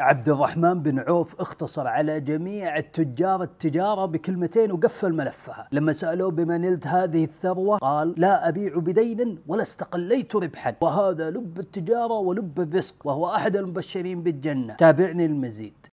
عبد الرحمن بن عوف اختصر على جميع التجار التجارة بكلمتين وقفل ملفها لما سألوه بما نلت هذه الثروة قال لا أبيع بدين ولا استقليت ربحا وهذا لب التجارة ولب الرزق وهو أحد المبشرين بالجنة تابعني المزيد